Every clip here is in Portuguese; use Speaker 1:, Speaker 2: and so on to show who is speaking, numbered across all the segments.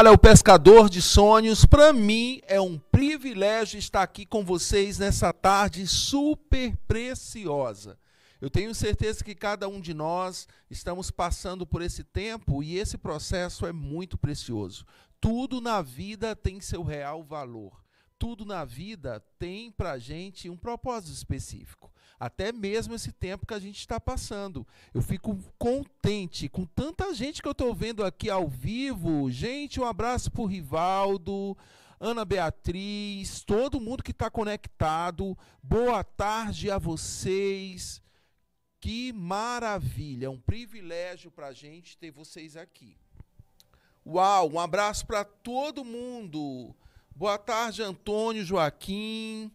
Speaker 1: Olá, o pescador de sonhos, para mim é um privilégio estar aqui com vocês nessa tarde super preciosa. Eu tenho certeza que cada um de nós estamos passando por esse tempo e esse processo é muito precioso. Tudo na vida tem seu real valor. Tudo na vida tem para gente um propósito específico até mesmo esse tempo que a gente está passando. Eu fico contente com tanta gente que eu estou vendo aqui ao vivo. Gente, um abraço para o Rivaldo, Ana Beatriz, todo mundo que está conectado. Boa tarde a vocês. Que maravilha, é um privilégio para a gente ter vocês aqui. Uau, um abraço para todo mundo. Boa tarde, Antônio, Joaquim.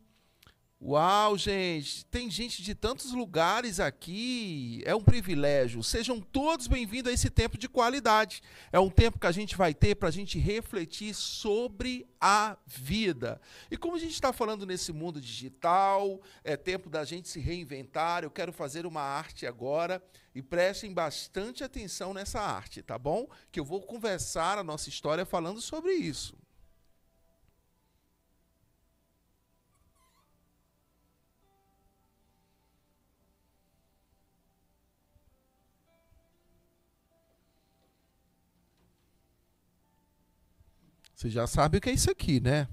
Speaker 1: Uau, gente, tem gente de tantos lugares aqui, é um privilégio. Sejam todos bem-vindos a esse tempo de qualidade. É um tempo que a gente vai ter para a gente refletir sobre a vida. E como a gente está falando nesse mundo digital, é tempo da gente se reinventar. Eu quero fazer uma arte agora e prestem bastante atenção nessa arte, tá bom? Que eu vou conversar a nossa história falando sobre isso. Você já sabe o que é isso aqui, né?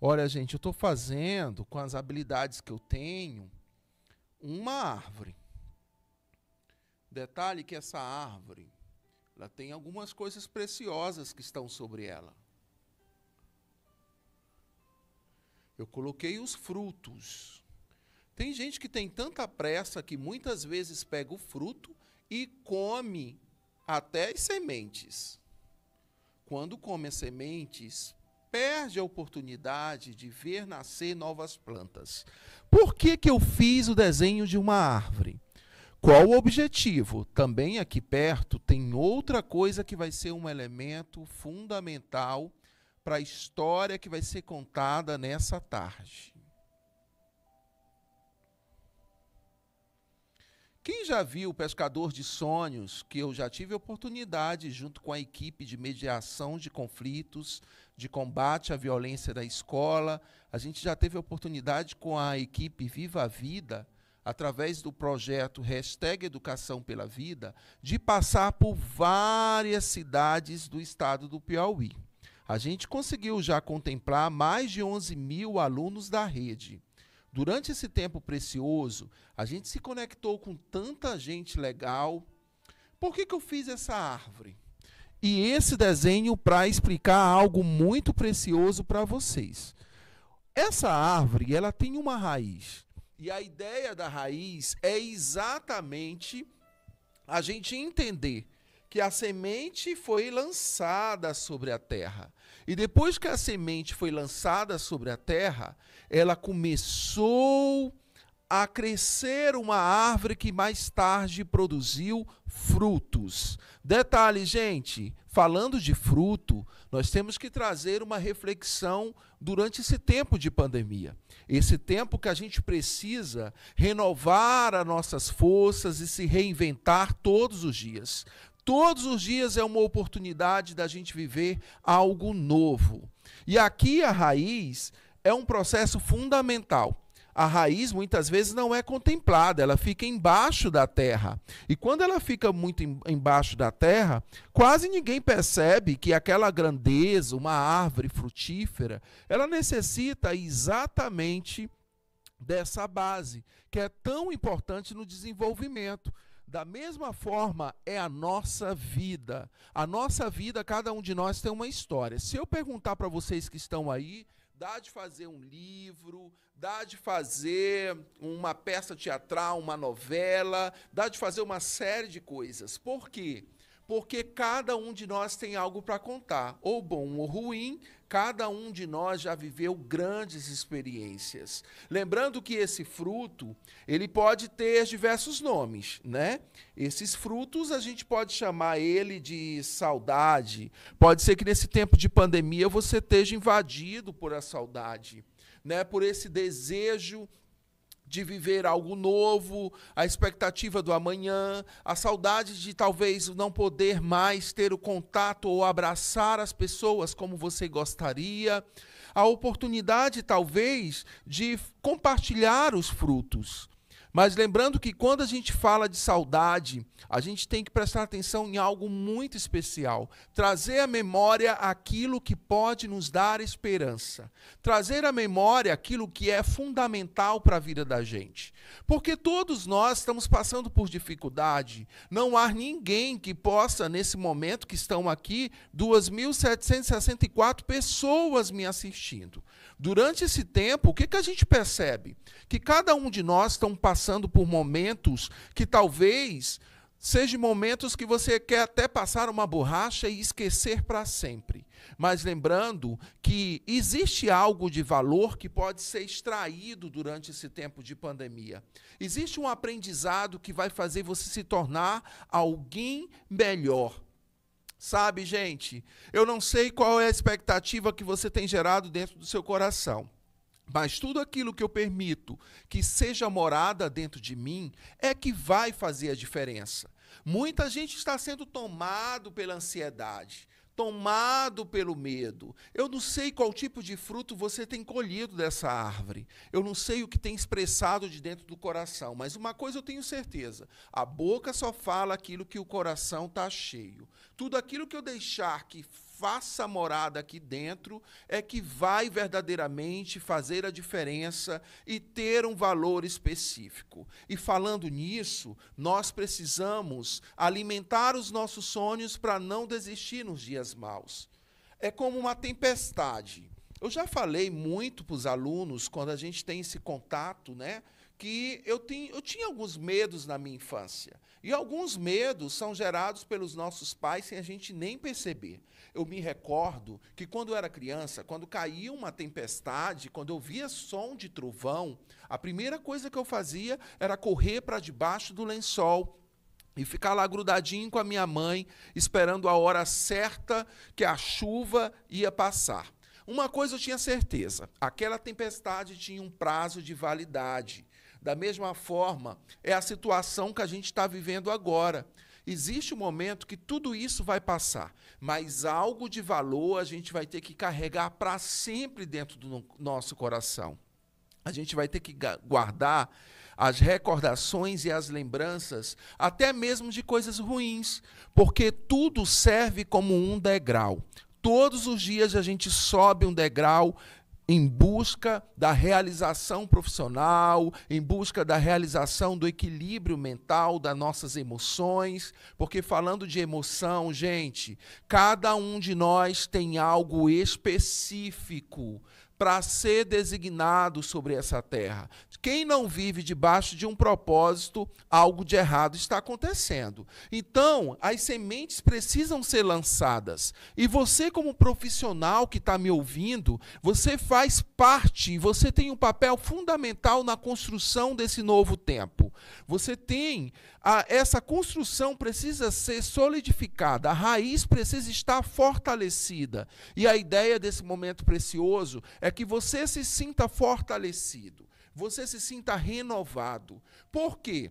Speaker 1: Olha, gente, eu estou fazendo com as habilidades que eu tenho uma árvore. Detalhe que essa árvore, ela tem algumas coisas preciosas que estão sobre ela. Eu coloquei os frutos. Tem gente que tem tanta pressa que muitas vezes pega o fruto e come até as sementes. Quando come as sementes, perde a oportunidade de ver nascer novas plantas. Por que, que eu fiz o desenho de uma árvore? Qual o objetivo? Também aqui perto tem outra coisa que vai ser um elemento fundamental para a história que vai ser contada nessa tarde. Quem já viu o Pescador de Sonhos, que eu já tive oportunidade, junto com a equipe de mediação de conflitos, de combate à violência da escola, a gente já teve oportunidade com a equipe Viva a Vida, através do projeto Hashtag Educação pela Vida, de passar por várias cidades do estado do Piauí a gente conseguiu já contemplar mais de 11 mil alunos da rede. Durante esse tempo precioso, a gente se conectou com tanta gente legal. Por que, que eu fiz essa árvore? E esse desenho para explicar algo muito precioso para vocês. Essa árvore, ela tem uma raiz. E a ideia da raiz é exatamente a gente entender que a semente foi lançada sobre a terra. E depois que a semente foi lançada sobre a terra, ela começou a crescer uma árvore que mais tarde produziu frutos. Detalhe, gente, falando de fruto, nós temos que trazer uma reflexão durante esse tempo de pandemia. Esse tempo que a gente precisa renovar as nossas forças e se reinventar todos os dias. Todos os dias é uma oportunidade da gente viver algo novo. E aqui a raiz é um processo fundamental. A raiz muitas vezes não é contemplada, ela fica embaixo da terra. E quando ela fica muito embaixo da terra, quase ninguém percebe que aquela grandeza, uma árvore frutífera, ela necessita exatamente dessa base, que é tão importante no desenvolvimento. Da mesma forma é a nossa vida. A nossa vida, cada um de nós tem uma história. Se eu perguntar para vocês que estão aí, dá de fazer um livro, dá de fazer uma peça teatral, uma novela, dá de fazer uma série de coisas. Por quê? Porque cada um de nós tem algo para contar, ou bom ou ruim, Cada um de nós já viveu grandes experiências. Lembrando que esse fruto, ele pode ter diversos nomes, né? Esses frutos a gente pode chamar ele de saudade. Pode ser que nesse tempo de pandemia você esteja invadido por a saudade, né? Por esse desejo de viver algo novo, a expectativa do amanhã, a saudade de talvez não poder mais ter o contato ou abraçar as pessoas como você gostaria, a oportunidade talvez de compartilhar os frutos. Mas lembrando que quando a gente fala de saudade, a gente tem que prestar atenção em algo muito especial. Trazer à memória aquilo que pode nos dar esperança. Trazer à memória aquilo que é fundamental para a vida da gente. Porque todos nós estamos passando por dificuldade. Não há ninguém que possa, nesse momento que estão aqui, 2.764 pessoas me assistindo. Durante esse tempo, o que, que a gente percebe? Que cada um de nós está passando passando por momentos que talvez sejam momentos que você quer até passar uma borracha e esquecer para sempre. Mas lembrando que existe algo de valor que pode ser extraído durante esse tempo de pandemia. Existe um aprendizado que vai fazer você se tornar alguém melhor. Sabe, gente, eu não sei qual é a expectativa que você tem gerado dentro do seu coração. Mas tudo aquilo que eu permito que seja morada dentro de mim é que vai fazer a diferença. Muita gente está sendo tomado pela ansiedade, tomado pelo medo. Eu não sei qual tipo de fruto você tem colhido dessa árvore. Eu não sei o que tem expressado de dentro do coração, mas uma coisa eu tenho certeza: a boca só fala aquilo que o coração está cheio. Tudo aquilo que eu deixar que faça morada aqui dentro é que vai verdadeiramente fazer a diferença e ter um valor específico. E falando nisso, nós precisamos alimentar os nossos sonhos para não desistir nos dias maus. É como uma tempestade. Eu já falei muito para os alunos quando a gente tem esse contato, né? que eu, tenho, eu tinha alguns medos na minha infância. E alguns medos são gerados pelos nossos pais sem a gente nem perceber. Eu me recordo que quando eu era criança, quando caía uma tempestade, quando eu via som de trovão, a primeira coisa que eu fazia era correr para debaixo do lençol e ficar lá grudadinho com a minha mãe, esperando a hora certa que a chuva ia passar. Uma coisa eu tinha certeza: aquela tempestade tinha um prazo de validade. Da mesma forma, é a situação que a gente está vivendo agora. Existe um momento que tudo isso vai passar, mas algo de valor a gente vai ter que carregar para sempre dentro do nosso coração. A gente vai ter que guardar as recordações e as lembranças, até mesmo de coisas ruins, porque tudo serve como um degrau. Todos os dias a gente sobe um degrau em busca da realização profissional, em busca da realização do equilíbrio mental das nossas emoções, porque falando de emoção, gente, cada um de nós tem algo específico para ser designado sobre essa terra. Quem não vive debaixo de um propósito, algo de errado está acontecendo. Então, as sementes precisam ser lançadas. E você, como profissional que está me ouvindo, você faz parte, você tem um papel fundamental na construção desse novo tempo. Você tem a, essa construção precisa ser solidificada, a raiz precisa estar fortalecida. E a ideia desse momento precioso é que você se sinta fortalecido, você se sinta renovado. Por quê?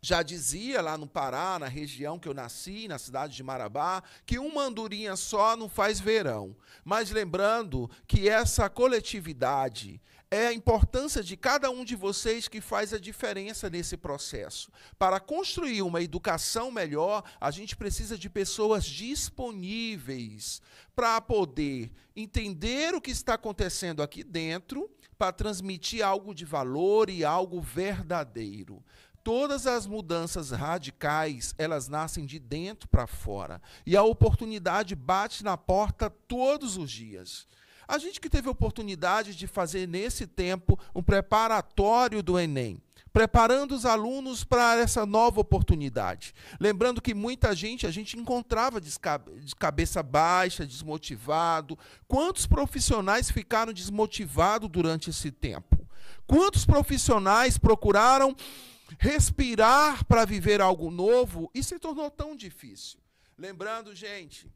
Speaker 1: Já dizia lá no Pará, na região que eu nasci, na cidade de Marabá, que uma andorinha só não faz verão. Mas lembrando que essa coletividade, é a importância de cada um de vocês que faz a diferença nesse processo. Para construir uma educação melhor, a gente precisa de pessoas disponíveis para poder entender o que está acontecendo aqui dentro, para transmitir algo de valor e algo verdadeiro todas as mudanças radicais, elas nascem de dentro para fora. E a oportunidade bate na porta todos os dias. A gente que teve a oportunidade de fazer nesse tempo um preparatório do Enem, preparando os alunos para essa nova oportunidade. Lembrando que muita gente a gente encontrava de cabeça baixa, desmotivado. Quantos profissionais ficaram desmotivados durante esse tempo? Quantos profissionais procuraram respirar para viver algo novo e se tornou tão difícil? Lembrando, gente,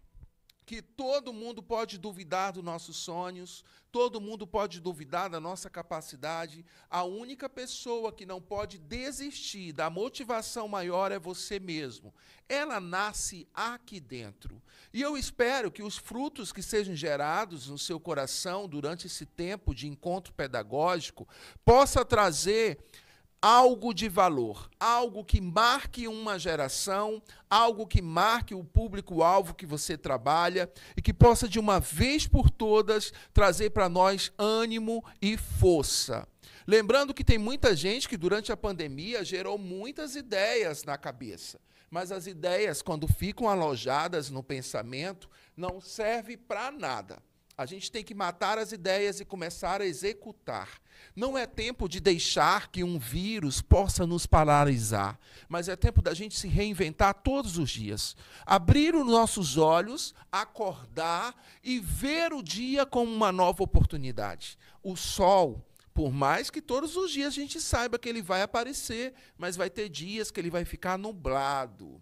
Speaker 1: que todo mundo pode duvidar dos nossos sonhos, todo mundo pode duvidar da nossa capacidade. A única pessoa que não pode desistir da motivação maior é você mesmo. Ela nasce aqui dentro. E eu espero que os frutos que sejam gerados no seu coração durante esse tempo de encontro pedagógico possa trazer algo de valor, algo que marque uma geração, algo que marque o público-alvo que você trabalha e que possa, de uma vez por todas, trazer para nós ânimo e força. Lembrando que tem muita gente que, durante a pandemia, gerou muitas ideias na cabeça. Mas as ideias, quando ficam alojadas no pensamento, não servem para nada. A gente tem que matar as ideias e começar a executar. Não é tempo de deixar que um vírus possa nos paralisar, mas é tempo da gente se reinventar todos os dias. Abrir os nossos olhos, acordar e ver o dia como uma nova oportunidade. O sol, por mais que todos os dias a gente saiba que ele vai aparecer, mas vai ter dias que ele vai ficar nublado.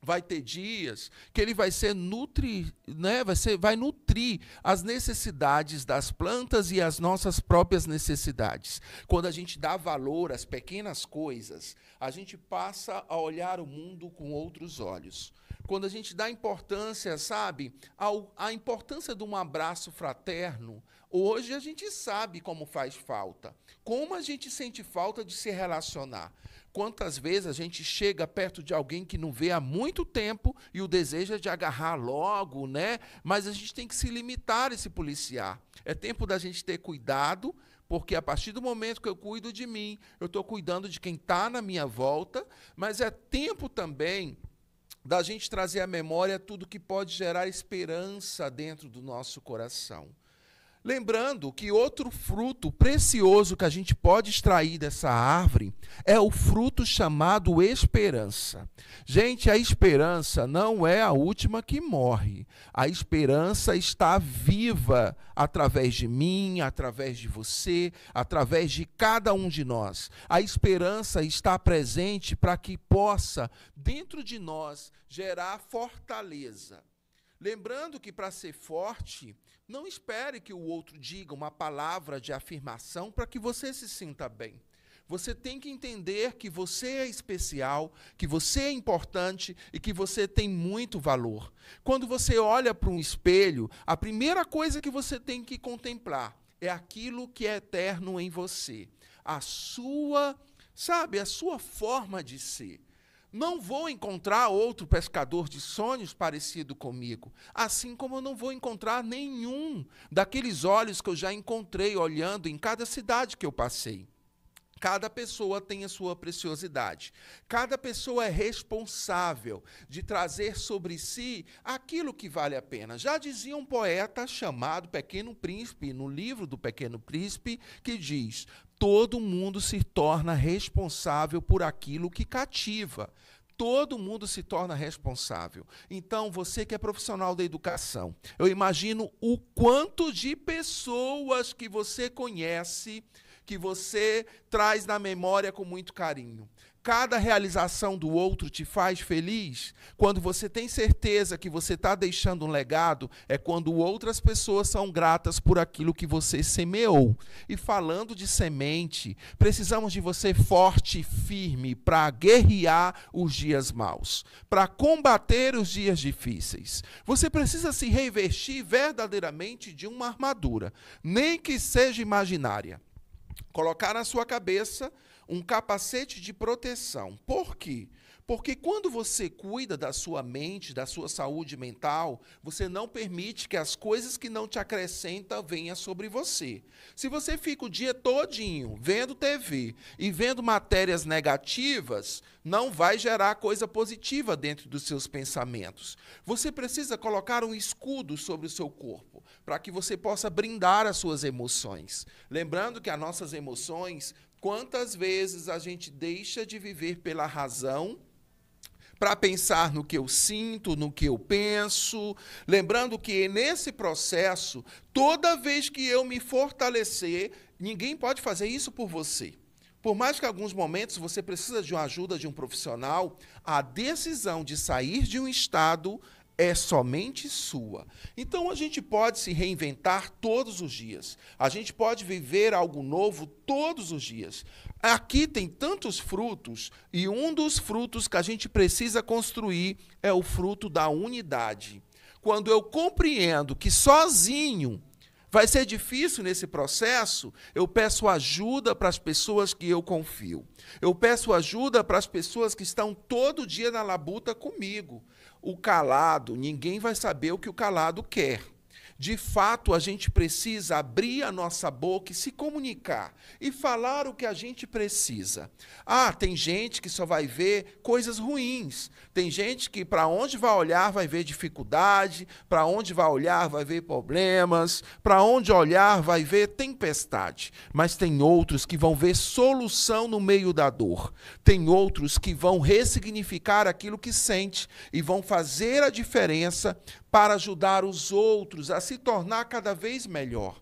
Speaker 1: Vai ter dias que ele vai ser nutri, né? Vai ser, vai nutrir as necessidades das plantas e as nossas próprias necessidades. Quando a gente dá valor às pequenas coisas, a gente passa a olhar o mundo com outros olhos quando a gente dá importância, sabe, ao, a importância de um abraço fraterno, hoje a gente sabe como faz falta, como a gente sente falta de se relacionar. Quantas vezes a gente chega perto de alguém que não vê há muito tempo e o desejo é de agarrar logo, né? Mas a gente tem que se limitar e se policiar. É tempo da gente ter cuidado, porque a partir do momento que eu cuido de mim, eu estou cuidando de quem está na minha volta, mas é tempo também da gente trazer à memória tudo que pode gerar esperança dentro do nosso coração. Lembrando que outro fruto precioso que a gente pode extrair dessa árvore é o fruto chamado esperança. Gente, a esperança não é a última que morre. A esperança está viva através de mim, através de você, através de cada um de nós. A esperança está presente para que possa, dentro de nós, gerar fortaleza. Lembrando que para ser forte, não espere que o outro diga uma palavra de afirmação para que você se sinta bem. Você tem que entender que você é especial, que você é importante e que você tem muito valor. Quando você olha para um espelho, a primeira coisa que você tem que contemplar é aquilo que é eterno em você, a sua, sabe, a sua forma de ser. Não vou encontrar outro pescador de sonhos parecido comigo, assim como eu não vou encontrar nenhum daqueles olhos que eu já encontrei olhando em cada cidade que eu passei. Cada pessoa tem a sua preciosidade. Cada pessoa é responsável de trazer sobre si aquilo que vale a pena. Já dizia um poeta chamado Pequeno Príncipe, no livro do Pequeno Príncipe, que diz: todo mundo se torna responsável por aquilo que cativa. Todo mundo se torna responsável. Então, você que é profissional da educação, eu imagino o quanto de pessoas que você conhece, que você traz na memória com muito carinho cada realização do outro te faz feliz? Quando você tem certeza que você está deixando um legado, é quando outras pessoas são gratas por aquilo que você semeou. E falando de semente, precisamos de você forte e firme para guerrear os dias maus, para combater os dias difíceis. Você precisa se revestir verdadeiramente de uma armadura, nem que seja imaginária. Colocar na sua cabeça um capacete de proteção. Por quê? Porque quando você cuida da sua mente, da sua saúde mental, você não permite que as coisas que não te acrescentam venham sobre você. Se você fica o dia todinho vendo TV e vendo matérias negativas, não vai gerar coisa positiva dentro dos seus pensamentos. Você precisa colocar um escudo sobre o seu corpo para que você possa brindar as suas emoções. Lembrando que as nossas emoções Quantas vezes a gente deixa de viver pela razão para pensar no que eu sinto, no que eu penso, lembrando que nesse processo, toda vez que eu me fortalecer, ninguém pode fazer isso por você. Por mais que em alguns momentos você precisa de uma ajuda de um profissional, a decisão de sair de um estado é somente sua. Então a gente pode se reinventar todos os dias. A gente pode viver algo novo todos os dias. Aqui tem tantos frutos e um dos frutos que a gente precisa construir é o fruto da unidade. Quando eu compreendo que sozinho vai ser difícil nesse processo, eu peço ajuda para as pessoas que eu confio. Eu peço ajuda para as pessoas que estão todo dia na labuta comigo o calado, ninguém vai saber o que o calado quer. De fato, a gente precisa abrir a nossa boca e se comunicar e falar o que a gente precisa. Ah, tem gente que só vai ver coisas ruins. Tem gente que para onde vai olhar vai ver dificuldade, para onde vai olhar vai ver problemas, para onde olhar vai ver tempestade. Mas tem outros que vão ver solução no meio da dor. Tem outros que vão ressignificar aquilo que sente e vão fazer a diferença para ajudar os outros a se tornar cada vez melhor.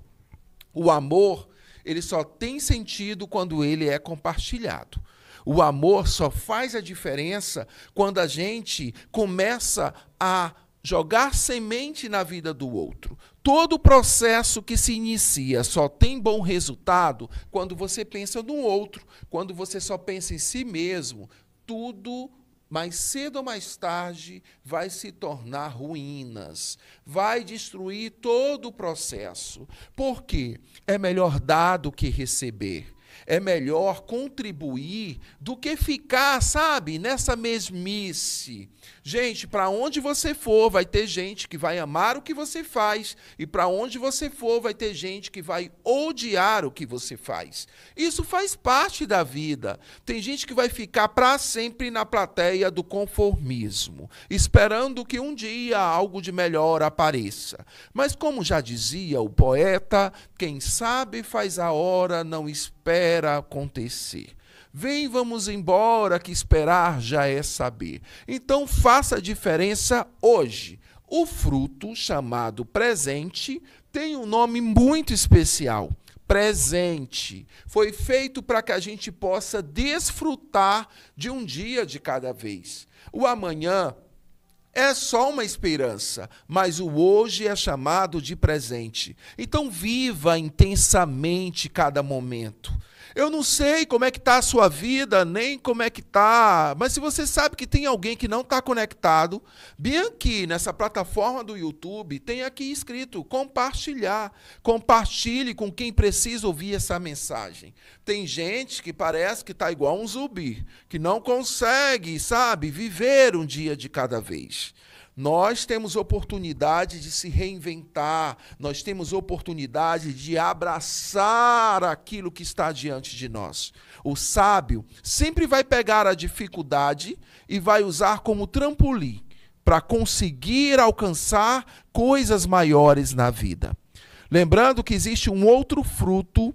Speaker 1: O amor, ele só tem sentido quando ele é compartilhado. O amor só faz a diferença quando a gente começa a jogar semente na vida do outro. Todo processo que se inicia só tem bom resultado quando você pensa no outro, quando você só pensa em si mesmo. Tudo mais cedo ou mais tarde vai se tornar ruínas, vai destruir todo o processo. Por quê? É melhor dar do que receber. É melhor contribuir do que ficar, sabe, nessa mesmice, Gente, para onde você for, vai ter gente que vai amar o que você faz, e para onde você for, vai ter gente que vai odiar o que você faz. Isso faz parte da vida. Tem gente que vai ficar para sempre na plateia do conformismo, esperando que um dia algo de melhor apareça. Mas, como já dizia o poeta, quem sabe faz a hora, não espera acontecer. Vem, vamos embora, que esperar já é saber. Então faça a diferença hoje. O fruto, chamado presente, tem um nome muito especial presente. Foi feito para que a gente possa desfrutar de um dia de cada vez. O amanhã é só uma esperança, mas o hoje é chamado de presente. Então viva intensamente cada momento. Eu não sei como é que está a sua vida, nem como é que está, mas se você sabe que tem alguém que não está conectado, Bianchi, aqui nessa plataforma do YouTube, tem aqui escrito compartilhar. Compartilhe com quem precisa ouvir essa mensagem. Tem gente que parece que está igual um zumbi, que não consegue, sabe, viver um dia de cada vez. Nós temos oportunidade de se reinventar, nós temos oportunidade de abraçar aquilo que está diante de nós. O sábio sempre vai pegar a dificuldade e vai usar como trampolim para conseguir alcançar coisas maiores na vida. Lembrando que existe um outro fruto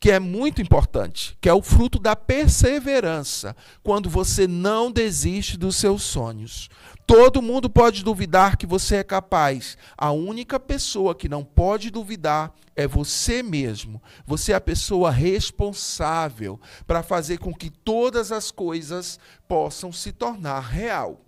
Speaker 1: que é muito importante, que é o fruto da perseverança, quando você não desiste dos seus sonhos. Todo mundo pode duvidar que você é capaz. A única pessoa que não pode duvidar é você mesmo. Você é a pessoa responsável para fazer com que todas as coisas possam se tornar real.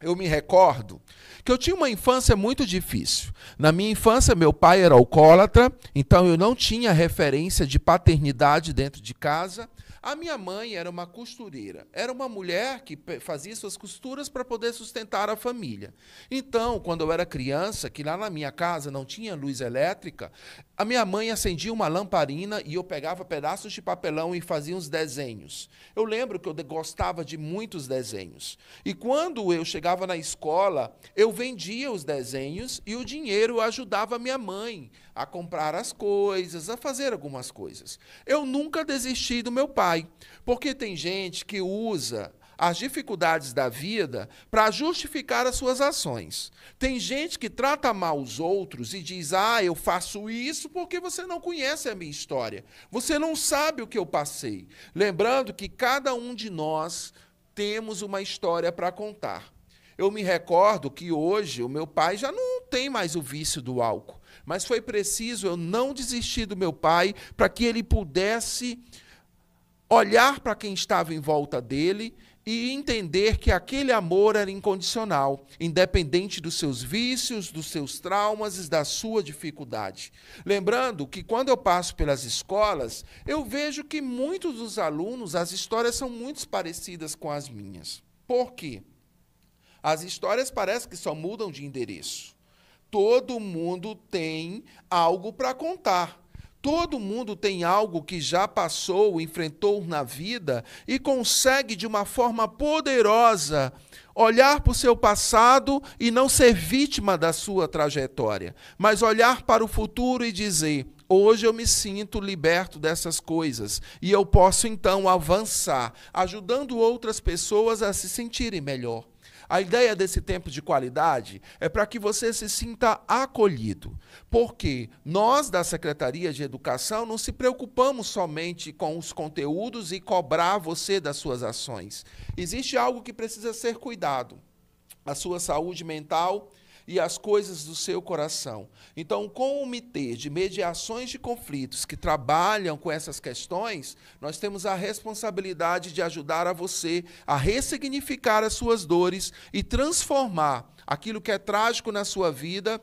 Speaker 1: Eu me recordo que eu tinha uma infância muito difícil. Na minha infância, meu pai era alcoólatra, então eu não tinha referência de paternidade dentro de casa. A minha mãe era uma costureira, era uma mulher que fazia suas costuras para poder sustentar a família. Então, quando eu era criança, que lá na minha casa não tinha luz elétrica, a minha mãe acendia uma lamparina e eu pegava pedaços de papelão e fazia uns desenhos. Eu lembro que eu gostava de muitos desenhos. E quando eu chegava na escola, eu vendia os desenhos e o dinheiro ajudava minha mãe a comprar as coisas, a fazer algumas coisas. Eu nunca desisti do meu pai, porque tem gente que usa as dificuldades da vida para justificar as suas ações. Tem gente que trata mal os outros e diz: "Ah, eu faço isso porque você não conhece a minha história. Você não sabe o que eu passei". Lembrando que cada um de nós temos uma história para contar. Eu me recordo que hoje o meu pai já não tem mais o vício do álcool, mas foi preciso eu não desistir do meu pai para que ele pudesse olhar para quem estava em volta dele e entender que aquele amor era incondicional, independente dos seus vícios, dos seus traumas e da sua dificuldade. Lembrando que quando eu passo pelas escolas, eu vejo que muitos dos alunos, as histórias são muito parecidas com as minhas. Por quê? As histórias parece que só mudam de endereço. Todo mundo tem algo para contar Todo mundo tem algo que já passou, enfrentou na vida e consegue, de uma forma poderosa, olhar para o seu passado e não ser vítima da sua trajetória, mas olhar para o futuro e dizer: hoje eu me sinto liberto dessas coisas e eu posso então avançar, ajudando outras pessoas a se sentirem melhor. A ideia desse tempo de qualidade é para que você se sinta acolhido, porque nós da Secretaria de Educação não se preocupamos somente com os conteúdos e cobrar você das suas ações. Existe algo que precisa ser cuidado: a sua saúde mental e as coisas do seu coração. Então, com o MITE de mediações de conflitos que trabalham com essas questões, nós temos a responsabilidade de ajudar a você a ressignificar as suas dores e transformar aquilo que é trágico na sua vida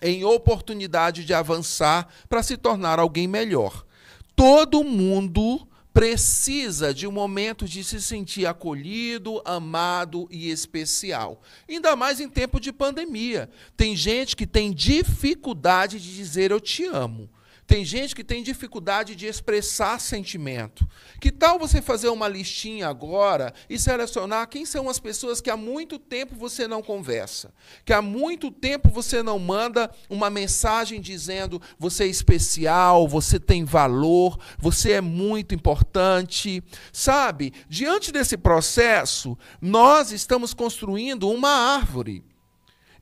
Speaker 1: em oportunidade de avançar para se tornar alguém melhor. Todo mundo precisa de um momento de se sentir acolhido, amado e especial. Ainda mais em tempo de pandemia. Tem gente que tem dificuldade de dizer eu te amo. Tem gente que tem dificuldade de expressar sentimento. Que tal você fazer uma listinha agora e selecionar quem são as pessoas que há muito tempo você não conversa? Que há muito tempo você não manda uma mensagem dizendo você é especial, você tem valor, você é muito importante. Sabe, diante desse processo, nós estamos construindo uma árvore.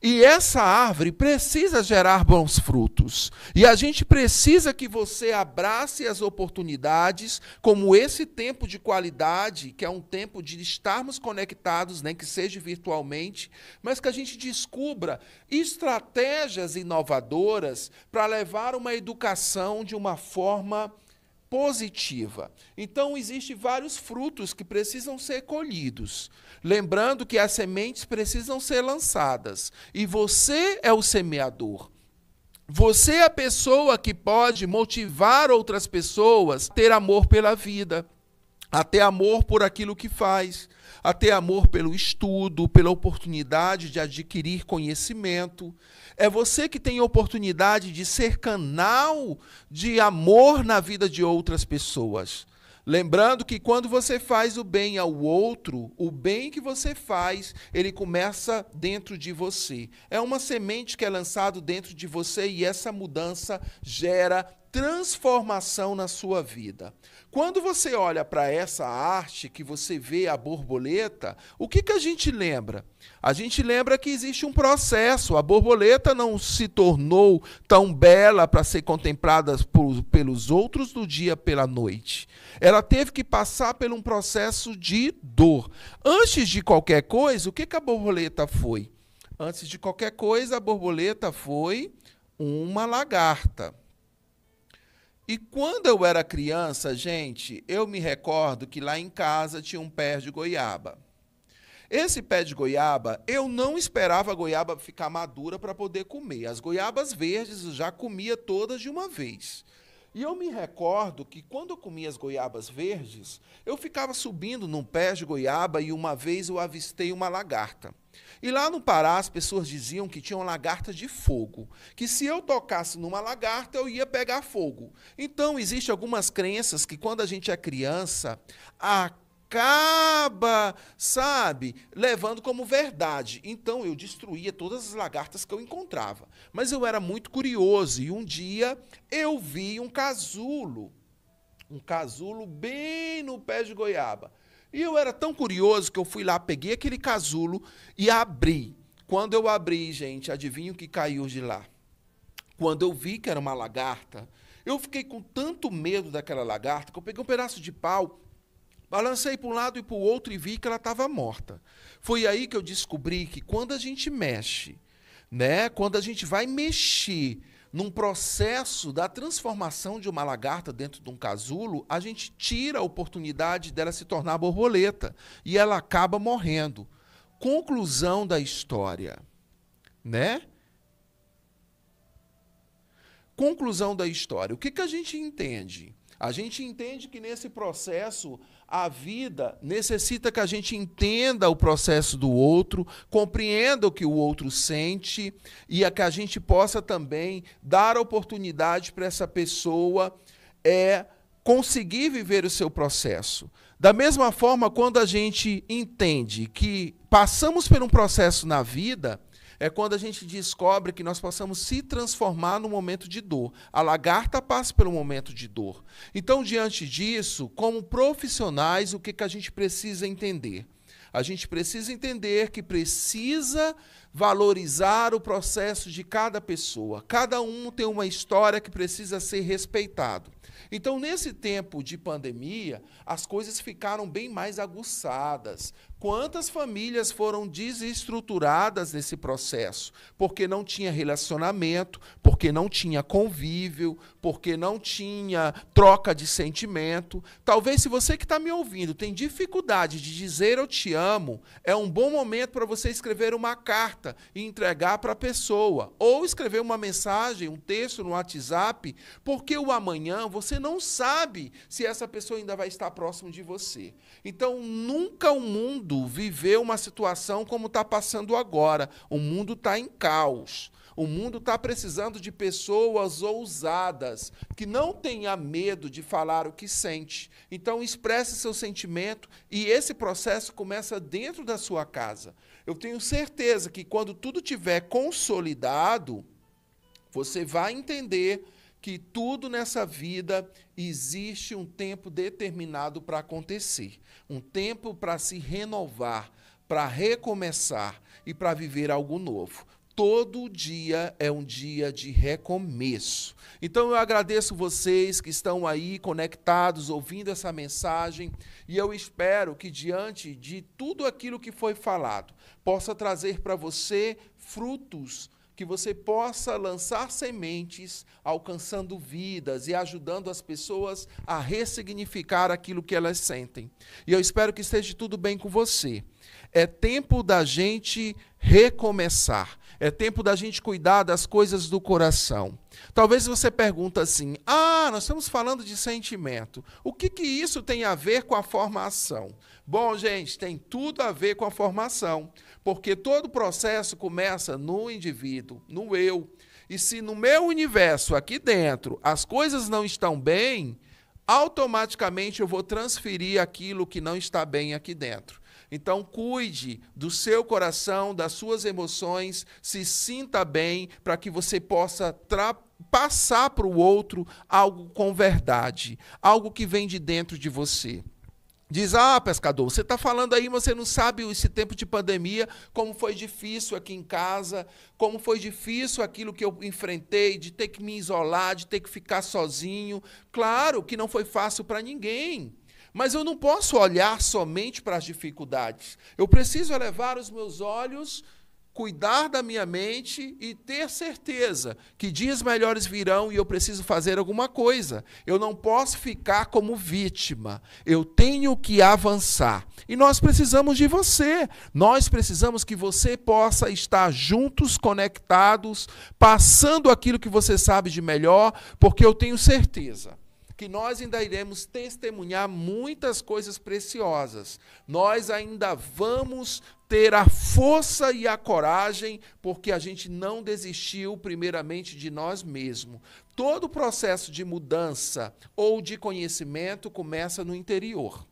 Speaker 1: E essa árvore precisa gerar bons frutos. E a gente precisa que você abrace as oportunidades, como esse tempo de qualidade, que é um tempo de estarmos conectados, nem né, que seja virtualmente, mas que a gente descubra estratégias inovadoras para levar uma educação de uma forma positiva. Então existem vários frutos que precisam ser colhidos. Lembrando que as sementes precisam ser lançadas e você é o semeador. Você é a pessoa que pode motivar outras pessoas a ter amor pela vida, a ter amor por aquilo que faz, a ter amor pelo estudo, pela oportunidade de adquirir conhecimento. É você que tem a oportunidade de ser canal de amor na vida de outras pessoas. Lembrando que quando você faz o bem ao outro, o bem que você faz, ele começa dentro de você. É uma semente que é lançado dentro de você e essa mudança gera transformação na sua vida. Quando você olha para essa arte que você vê a borboleta, o que, que a gente lembra? A gente lembra que existe um processo. A borboleta não se tornou tão bela para ser contemplada por, pelos outros do dia pela noite. Ela teve que passar por um processo de dor. Antes de qualquer coisa, o que, que a borboleta foi? Antes de qualquer coisa, a borboleta foi uma lagarta. E quando eu era criança, gente, eu me recordo que lá em casa tinha um pé de goiaba. Esse pé de goiaba, eu não esperava a goiaba ficar madura para poder comer. As goiabas verdes eu já comia todas de uma vez. E eu me recordo que quando eu comia as goiabas verdes, eu ficava subindo num pé de goiaba e uma vez eu avistei uma lagarta. E lá no Pará, as pessoas diziam que tinham lagartas de fogo, que se eu tocasse numa lagarta, eu ia pegar fogo. Então, existem algumas crenças que quando a gente é criança, acaba, sabe, levando como verdade. Então, eu destruía todas as lagartas que eu encontrava. Mas eu era muito curioso e um dia eu vi um casulo, um casulo bem no pé de goiaba. E eu era tão curioso que eu fui lá, peguei aquele casulo e abri. Quando eu abri, gente, adivinha o que caiu de lá? Quando eu vi que era uma lagarta, eu fiquei com tanto medo daquela lagarta que eu peguei um pedaço de pau, balancei para um lado e para o outro e vi que ela estava morta. Foi aí que eu descobri que quando a gente mexe, né, quando a gente vai mexer num processo da transformação de uma lagarta dentro de um casulo, a gente tira a oportunidade dela se tornar borboleta e ela acaba morrendo. Conclusão da história, né? Conclusão da história. O que, que a gente entende? A gente entende que nesse processo a vida necessita que a gente entenda o processo do outro, compreenda o que o outro sente e a que a gente possa também dar oportunidade para essa pessoa é conseguir viver o seu processo. Da mesma forma, quando a gente entende que passamos por um processo na vida, é quando a gente descobre que nós possamos se transformar no momento de dor. A lagarta passa pelo momento de dor. Então, diante disso, como profissionais, o que, que a gente precisa entender? A gente precisa entender que precisa valorizar o processo de cada pessoa. Cada um tem uma história que precisa ser respeitado. Então, nesse tempo de pandemia, as coisas ficaram bem mais aguçadas, Quantas famílias foram desestruturadas nesse processo? Porque não tinha relacionamento, porque não tinha convívio, porque não tinha troca de sentimento. Talvez, se você que está me ouvindo tem dificuldade de dizer eu te amo, é um bom momento para você escrever uma carta e entregar para a pessoa. Ou escrever uma mensagem, um texto no WhatsApp, porque o amanhã você não sabe se essa pessoa ainda vai estar próximo de você. Então, nunca o mundo mundo uma situação como está passando agora. O mundo está em caos. O mundo está precisando de pessoas ousadas, que não tenha medo de falar o que sente. Então, expresse seu sentimento e esse processo começa dentro da sua casa. Eu tenho certeza que quando tudo tiver consolidado, você vai entender que tudo nessa vida existe um tempo determinado para acontecer, um tempo para se renovar, para recomeçar e para viver algo novo. Todo dia é um dia de recomeço. Então eu agradeço vocês que estão aí conectados, ouvindo essa mensagem, e eu espero que, diante de tudo aquilo que foi falado, possa trazer para você frutos que você possa lançar sementes, alcançando vidas e ajudando as pessoas a ressignificar aquilo que elas sentem. E eu espero que esteja tudo bem com você. É tempo da gente recomeçar. É tempo da gente cuidar das coisas do coração. Talvez você pergunte assim: "Ah, nós estamos falando de sentimento. O que que isso tem a ver com a formação?" Bom, gente, tem tudo a ver com a formação. Porque todo processo começa no indivíduo, no eu. E se no meu universo, aqui dentro, as coisas não estão bem, automaticamente eu vou transferir aquilo que não está bem aqui dentro. Então, cuide do seu coração, das suas emoções, se sinta bem para que você possa passar para o outro algo com verdade, algo que vem de dentro de você. Diz, ah, pescador, você está falando aí, mas você não sabe esse tempo de pandemia, como foi difícil aqui em casa, como foi difícil aquilo que eu enfrentei, de ter que me isolar, de ter que ficar sozinho. Claro que não foi fácil para ninguém. Mas eu não posso olhar somente para as dificuldades. Eu preciso elevar os meus olhos cuidar da minha mente e ter certeza que dias melhores virão e eu preciso fazer alguma coisa. Eu não posso ficar como vítima. Eu tenho que avançar. E nós precisamos de você. Nós precisamos que você possa estar juntos, conectados, passando aquilo que você sabe de melhor, porque eu tenho certeza que nós ainda iremos testemunhar muitas coisas preciosas. Nós ainda vamos ter a força e a coragem, porque a gente não desistiu, primeiramente, de nós mesmos. Todo processo de mudança ou de conhecimento começa no interior.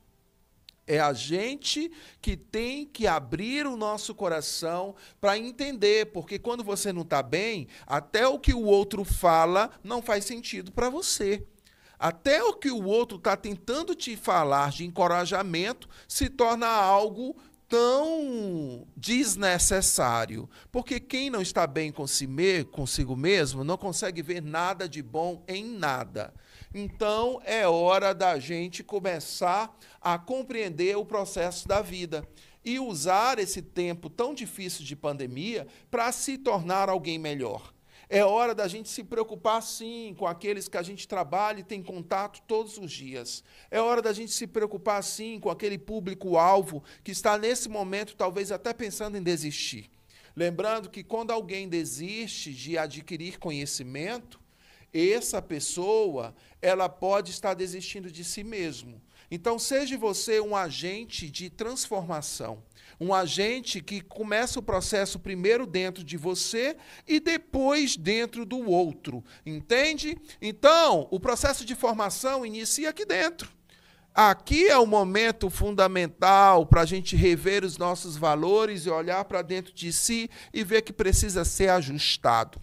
Speaker 1: É a gente que tem que abrir o nosso coração para entender, porque quando você não está bem, até o que o outro fala não faz sentido para você. Até o que o outro está tentando te falar de encorajamento se torna algo tão desnecessário, porque quem não está bem consigo mesmo não consegue ver nada de bom em nada. Então é hora da gente começar a compreender o processo da vida e usar esse tempo tão difícil de pandemia para se tornar alguém melhor. É hora da gente se preocupar, sim, com aqueles que a gente trabalha e tem contato todos os dias. É hora da gente se preocupar, sim, com aquele público-alvo que está nesse momento, talvez até pensando em desistir. Lembrando que quando alguém desiste de adquirir conhecimento, essa pessoa ela pode estar desistindo de si mesmo. Então seja você um agente de transformação. Um agente que começa o processo primeiro dentro de você e depois dentro do outro. Entende? Então, o processo de formação inicia aqui dentro. Aqui é o momento fundamental para a gente rever os nossos valores e olhar para dentro de si e ver que precisa ser ajustado.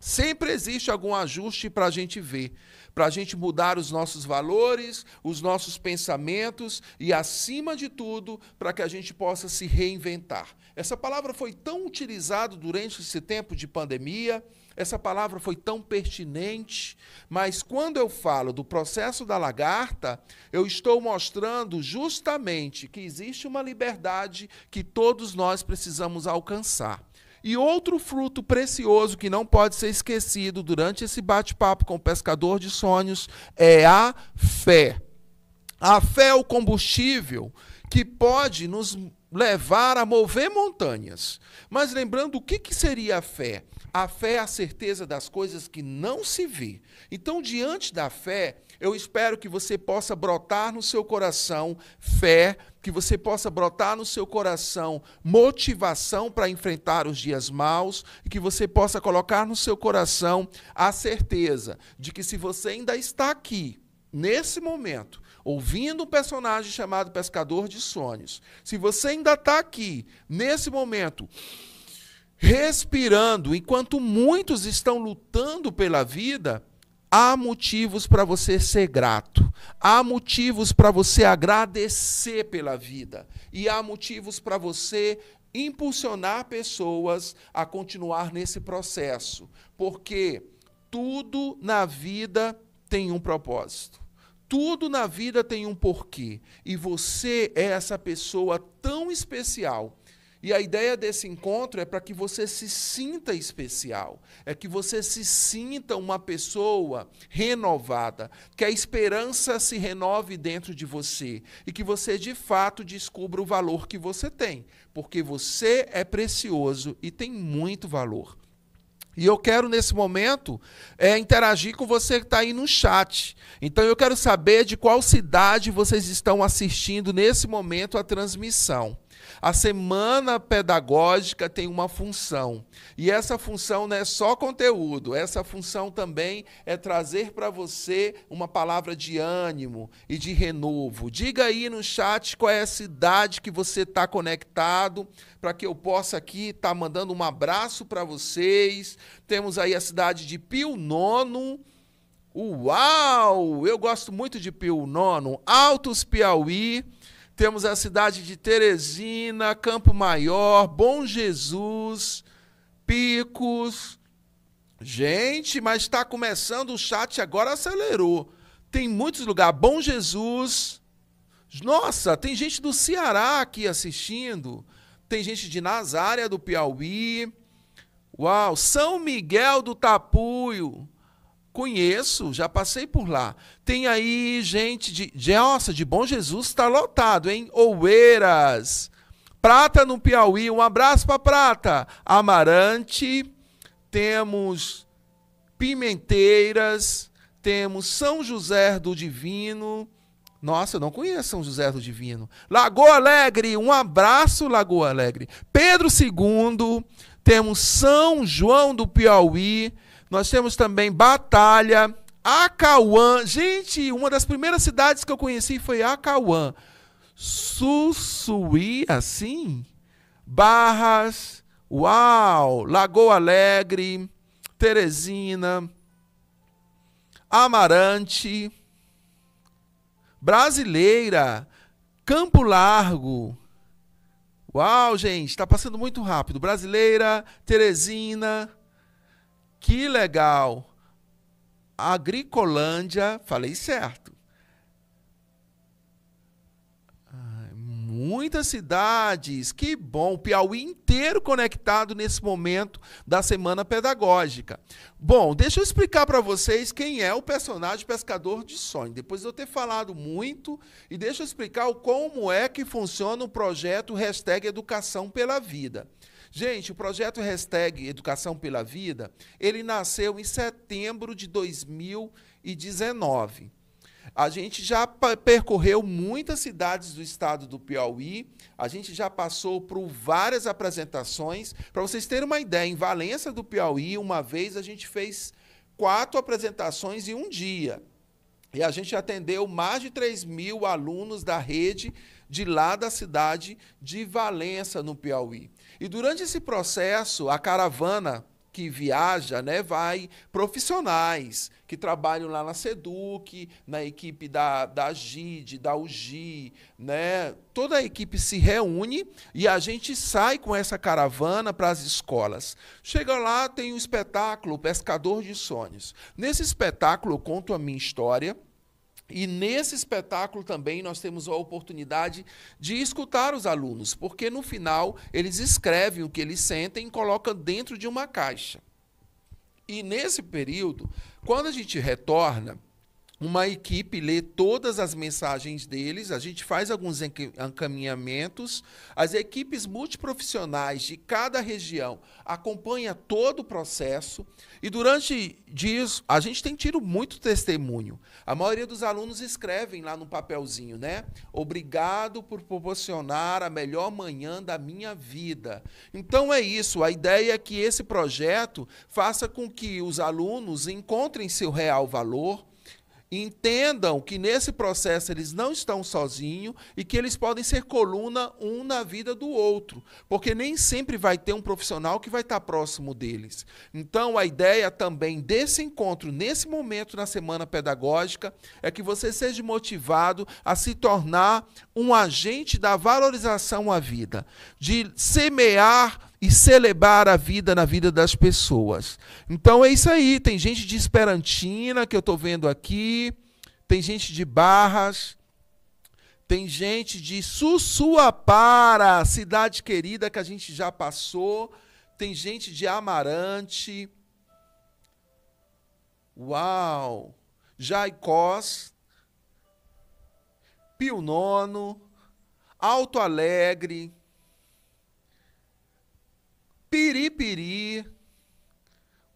Speaker 1: Sempre existe algum ajuste para a gente ver para a gente mudar os nossos valores, os nossos pensamentos e, acima de tudo, para que a gente possa se reinventar. Essa palavra foi tão utilizada durante esse tempo de pandemia, essa palavra foi tão pertinente, mas quando eu falo do processo da lagarta, eu estou mostrando justamente que existe uma liberdade que todos nós precisamos alcançar. E outro fruto precioso que não pode ser esquecido durante esse bate-papo com o pescador de sonhos é a fé. A fé é o combustível que pode nos levar a mover montanhas. Mas lembrando, o que, que seria a fé? A fé é a certeza das coisas que não se vê. Então, diante da fé, eu espero que você possa brotar no seu coração fé, que você possa brotar no seu coração motivação para enfrentar os dias maus e que você possa colocar no seu coração a certeza de que se você ainda está aqui, nesse momento, ouvindo um personagem chamado Pescador de Sonhos, se você ainda está aqui, nesse momento, respirando, enquanto muitos estão lutando pela vida, Há motivos para você ser grato, há motivos para você agradecer pela vida e há motivos para você impulsionar pessoas a continuar nesse processo, porque tudo na vida tem um propósito. Tudo na vida tem um porquê. E você é essa pessoa tão especial e a ideia desse encontro é para que você se sinta especial, é que você se sinta uma pessoa renovada, que a esperança se renove dentro de você e que você de fato descubra o valor que você tem, porque você é precioso e tem muito valor. E eu quero, nesse momento, é, interagir com você que está aí no chat. Então, eu quero saber de qual cidade vocês estão assistindo nesse momento a transmissão. A semana pedagógica tem uma função. E essa função não é só conteúdo, essa função também é trazer para você uma palavra de ânimo e de renovo. Diga aí no chat qual é a cidade que você está conectado, para que eu possa aqui estar tá mandando um abraço para vocês. Temos aí a cidade de Pio Nono. Uau! Eu gosto muito de Pio Nono, Altos Piauí. Temos a cidade de Teresina, Campo Maior, Bom Jesus, Picos. Gente, mas está começando, o chat agora acelerou. Tem muitos lugares. Bom Jesus. Nossa, tem gente do Ceará aqui assistindo. Tem gente de Nazária, do Piauí. Uau, São Miguel do Tapuio conheço, já passei por lá. Tem aí gente de, de nossa, de Bom Jesus está lotado, hein? Oeiras, Prata no Piauí, um abraço para Prata. Amarante, temos Pimenteiras, temos São José do Divino. Nossa, eu não conheço São José do Divino. Lagoa Alegre, um abraço, Lagoa Alegre. Pedro II, temos São João do Piauí. Nós temos também Batalha, Acauã. Gente, uma das primeiras cidades que eu conheci foi Acauã. Sussuí, assim? Barras, Uau, Lagoa Alegre, Teresina, Amarante, Brasileira, Campo Largo. Uau, gente, está passando muito rápido. Brasileira, Teresina, que legal! Agricolândia, falei certo. muitas cidades, que bom! O Piauí inteiro conectado nesse momento da semana pedagógica. Bom, deixa eu explicar para vocês quem é o personagem pescador de sonho. Depois de eu ter falado muito, e deixa eu explicar como é que funciona o projeto Hashtag Educação pela Vida. Gente, o projeto hashtag Educação pela Vida, ele nasceu em setembro de 2019. A gente já percorreu muitas cidades do estado do Piauí, a gente já passou por várias apresentações. Para vocês terem uma ideia, em Valença do Piauí, uma vez a gente fez quatro apresentações em um dia. E a gente atendeu mais de 3 mil alunos da rede de lá da cidade de Valença, no Piauí. E durante esse processo, a caravana que viaja, né, vai profissionais que trabalham lá na Seduc, na equipe da, da GID, da UGI, né? Toda a equipe se reúne e a gente sai com essa caravana para as escolas. Chega lá, tem um espetáculo, Pescador de Sonhos. Nesse espetáculo, eu conto a minha história e nesse espetáculo também nós temos a oportunidade de escutar os alunos, porque no final eles escrevem o que eles sentem e colocam dentro de uma caixa. E nesse período, quando a gente retorna, uma equipe lê todas as mensagens deles, a gente faz alguns encaminhamentos, as equipes multiprofissionais de cada região acompanha todo o processo e durante dias a gente tem tido muito testemunho. A maioria dos alunos escrevem lá no papelzinho, né? Obrigado por proporcionar a melhor manhã da minha vida. Então é isso, a ideia é que esse projeto faça com que os alunos encontrem seu real valor entendam que nesse processo eles não estão sozinhos e que eles podem ser coluna um na vida do outro, porque nem sempre vai ter um profissional que vai estar próximo deles. Então, a ideia também desse encontro, nesse momento na semana pedagógica, é que você seja motivado a se tornar um agente da valorização à vida, de semear e celebrar a vida na vida das pessoas. Então é isso aí. Tem gente de Esperantina que eu estou vendo aqui, tem gente de Barras, tem gente de Sussuapara, cidade querida que a gente já passou, tem gente de Amarante. Uau! Jaicós, Pio Nono, Alto Alegre, Piripiri.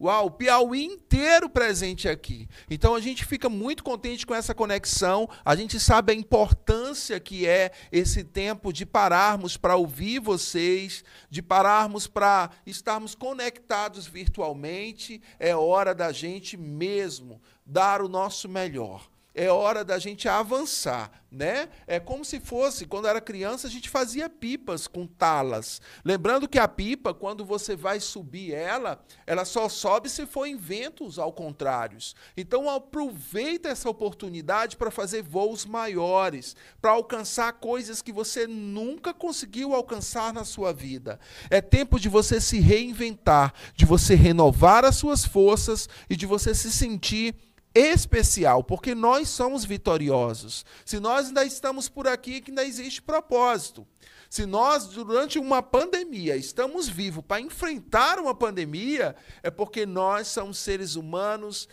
Speaker 1: Uau, o Piauí inteiro presente aqui. Então a gente fica muito contente com essa conexão. A gente sabe a importância que é esse tempo de pararmos para ouvir vocês, de pararmos para estarmos conectados virtualmente. É hora da gente mesmo dar o nosso melhor é hora da gente avançar, né? É como se fosse, quando era criança, a gente fazia pipas com talas. Lembrando que a pipa, quando você vai subir ela, ela só sobe se for em ventos ao contrários. Então aproveita essa oportunidade para fazer voos maiores, para alcançar coisas que você nunca conseguiu alcançar na sua vida. É tempo de você se reinventar, de você renovar as suas forças e de você se sentir especial, porque nós somos vitoriosos. Se nós ainda estamos por aqui, que ainda existe propósito. Se nós, durante uma pandemia, estamos vivos para enfrentar uma pandemia, é porque nós somos seres humanos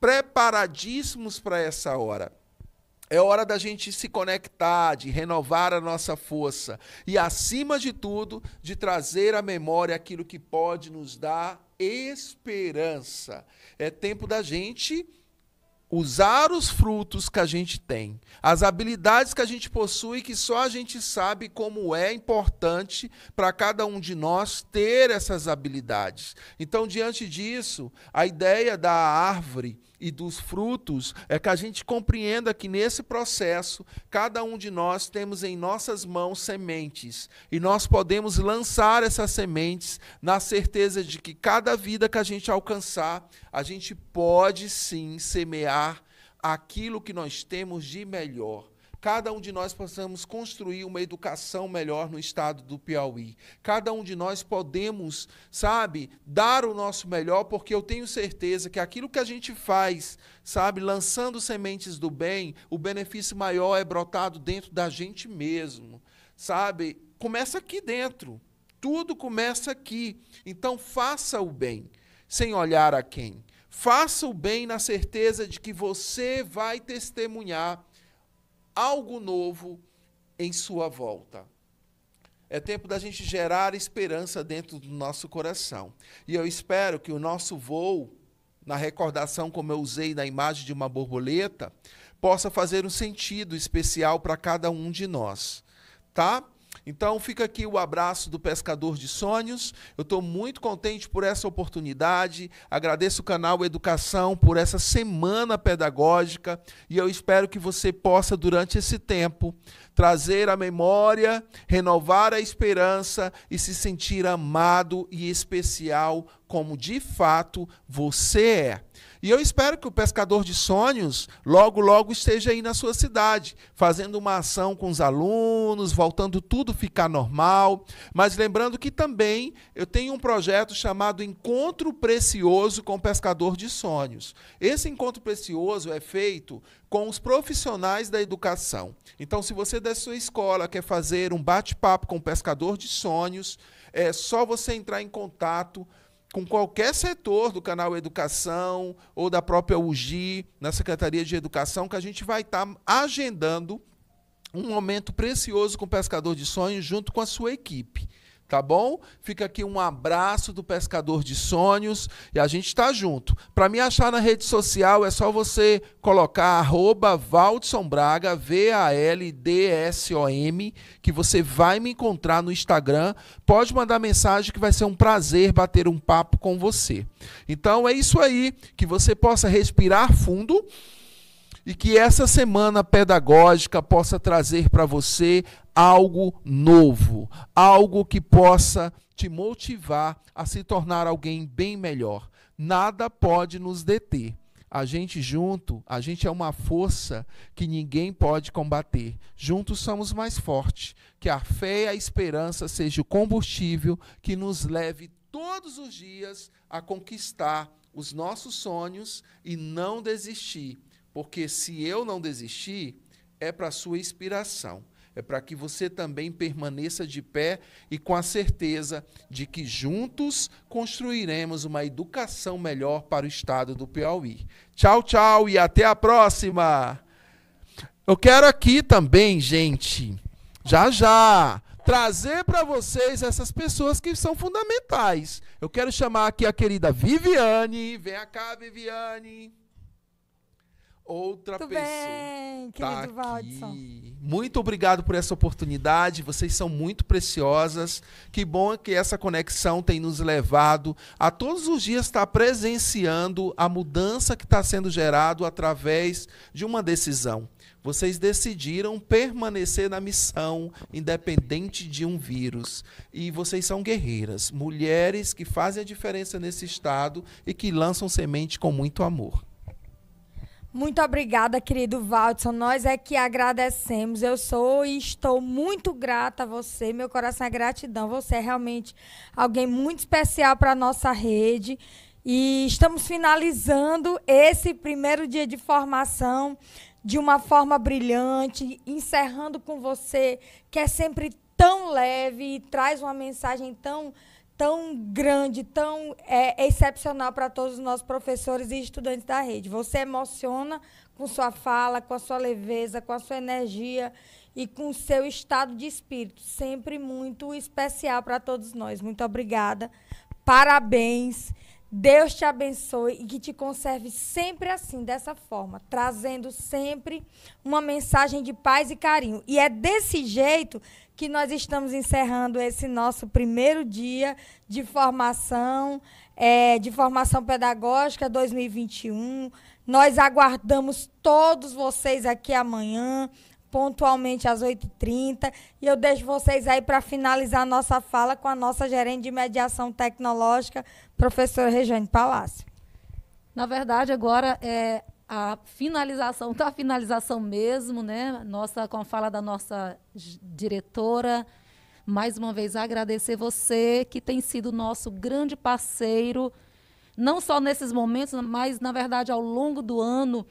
Speaker 1: preparadíssimos para essa hora. É hora da gente se conectar, de renovar a nossa força e, acima de tudo, de trazer à memória aquilo que pode nos dar esperança. É tempo da gente usar os frutos que a gente tem, as habilidades que a gente possui, que só a gente sabe como é importante para cada um de nós ter essas habilidades. Então, diante disso, a ideia da árvore e dos frutos é que a gente compreenda que nesse processo, cada um de nós temos em nossas mãos sementes e nós podemos lançar essas sementes na certeza de que cada vida que a gente alcançar, a gente pode sim semear aquilo que nós temos de melhor Cada um de nós possamos construir uma educação melhor no estado do Piauí. Cada um de nós podemos, sabe, dar o nosso melhor, porque eu tenho certeza que aquilo que a gente faz, sabe, lançando sementes do bem, o benefício maior é brotado dentro da gente mesmo, sabe? Começa aqui dentro. Tudo começa aqui. Então faça o bem, sem olhar a quem. Faça o bem na certeza de que você vai testemunhar algo novo em sua volta. É tempo da gente gerar esperança dentro do nosso coração. E eu espero que o nosso voo, na recordação como eu usei na imagem de uma borboleta, possa fazer um sentido especial para cada um de nós, tá? Então fica aqui o abraço do Pescador de Sonhos. Eu estou muito contente por essa oportunidade. Agradeço o canal Educação por essa semana pedagógica e eu espero que você possa, durante esse tempo, trazer a memória, renovar a esperança e se sentir amado e especial como de fato você é. E eu espero que o pescador de sonhos logo, logo esteja aí na sua cidade, fazendo uma ação com os alunos, voltando tudo ficar normal. Mas lembrando que também eu tenho um projeto chamado Encontro Precioso com o Pescador de Sonhos. Esse encontro precioso é feito com os profissionais da educação. Então, se você da sua escola quer fazer um bate-papo com o pescador de sonhos, é só você entrar em contato com qualquer setor do canal Educação ou da própria UGI, na Secretaria de Educação, que a gente vai estar tá agendando um momento precioso com o Pescador de Sonhos junto com a sua equipe tá bom? Fica aqui um abraço do Pescador de Sonhos e a gente está junto. Para me achar na rede social é só você colocar arroba Valdson Braga, V-A-L-D-S-O-M, que você vai me encontrar no Instagram. Pode mandar mensagem que vai ser um prazer bater um papo com você. Então é isso aí, que você possa respirar fundo e que essa semana pedagógica possa trazer para você algo novo, algo que possa te motivar a se tornar alguém bem melhor. Nada pode nos deter. A gente junto, a gente é uma força que ninguém pode combater. Juntos somos mais fortes. Que a fé e a esperança seja o combustível que nos leve todos os dias a conquistar os nossos sonhos e não desistir porque se eu não desistir, é para sua inspiração. É para que você também permaneça de pé e com a certeza de que juntos construiremos uma educação melhor para o estado do Piauí. Tchau, tchau e até a próxima! Eu quero aqui também, gente, já já, trazer para vocês essas pessoas que são fundamentais. Eu quero chamar aqui a querida Viviane. Vem cá, Viviane outra
Speaker 2: pessoa. Bem, querido tá
Speaker 1: Muito obrigado por essa oportunidade. Vocês são muito preciosas. Que bom que essa conexão tem nos levado a todos os dias estar presenciando a mudança que está sendo gerado através de uma decisão. Vocês decidiram permanecer na missão, independente de um vírus. E vocês são guerreiras, mulheres que fazem a diferença nesse estado e que lançam semente com muito
Speaker 2: amor. Muito obrigada, querido Valdson. Nós é que agradecemos. Eu sou e estou muito grata a você. Meu coração é gratidão. Você é realmente alguém muito especial para a nossa rede. E estamos finalizando esse primeiro dia de formação de uma forma brilhante, encerrando com você, que é sempre tão leve e traz uma mensagem tão tão grande, tão é, é excepcional para todos os nossos professores e estudantes da rede. Você emociona com sua fala, com a sua leveza, com a sua energia e com o seu estado de espírito, sempre muito especial para todos nós. Muito obrigada. Parabéns. Deus te abençoe e que te conserve sempre assim, dessa forma, trazendo sempre uma mensagem de paz e carinho. E é desse jeito que nós estamos encerrando esse nosso primeiro dia de formação, é, de formação pedagógica 2021. Nós aguardamos todos vocês aqui amanhã, pontualmente às 8h30. E eu deixo vocês aí para finalizar a nossa fala com a nossa gerente de mediação tecnológica, professora Regiane Palácio. Na verdade,
Speaker 3: agora é a finalização, tá a finalização mesmo, né? Nossa, com a fala da nossa diretora, mais uma vez agradecer você que tem sido nosso grande parceiro, não só nesses momentos, mas na verdade ao longo do ano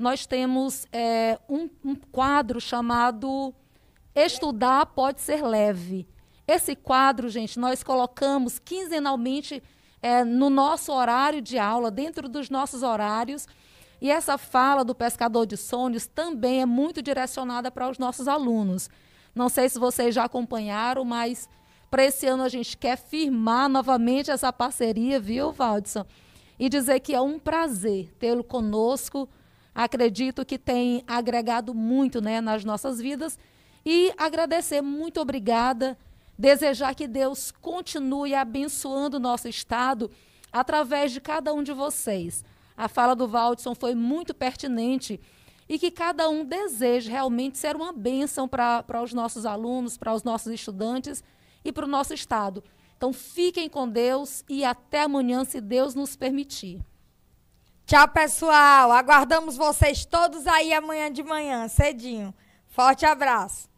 Speaker 3: nós temos é, um, um quadro chamado Estudar Pode Ser Leve. Esse quadro, gente, nós colocamos quinzenalmente é, no nosso horário de aula, dentro dos nossos horários. E essa fala do pescador de sonhos também é muito direcionada para os nossos alunos. Não sei se vocês já acompanharam, mas para esse ano a gente quer firmar novamente essa parceria, viu, Valdson? E dizer que é um prazer tê-lo conosco acredito que tem agregado muito né, nas nossas vidas. E agradecer, muito obrigada. Desejar que Deus continue abençoando o nosso Estado através de cada um de vocês. A fala do Valdson foi muito pertinente e que cada um deseje realmente ser uma bênção para os nossos alunos, para os nossos estudantes e para o nosso Estado. Então,
Speaker 2: fiquem com Deus e até amanhã, se Deus nos permitir. Tchau, pessoal. Aguardamos vocês todos aí amanhã de manhã, cedinho. Forte abraço.